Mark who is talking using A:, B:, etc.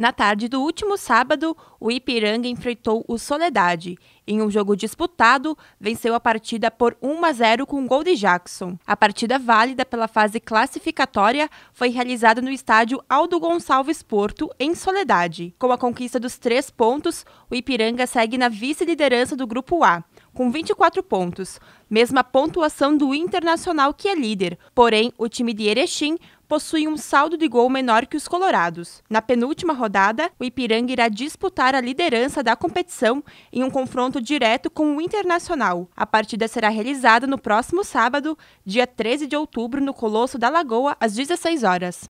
A: Na tarde do último sábado, o Ipiranga enfrentou o Soledade. Em um jogo disputado, venceu a partida por 1 a 0 com gol de Jackson. A partida válida pela fase classificatória foi realizada no estádio Aldo Gonçalves Porto, em Soledade. Com a conquista dos três pontos, o Ipiranga segue na vice-liderança do Grupo A com 24 pontos, mesma pontuação do Internacional que é líder. Porém, o time de Erechim possui um saldo de gol menor que os colorados. Na penúltima rodada, o Ipiranga irá disputar a liderança da competição em um confronto direto com o Internacional. A partida será realizada no próximo sábado, dia 13 de outubro, no Colosso da Lagoa, às 16 horas.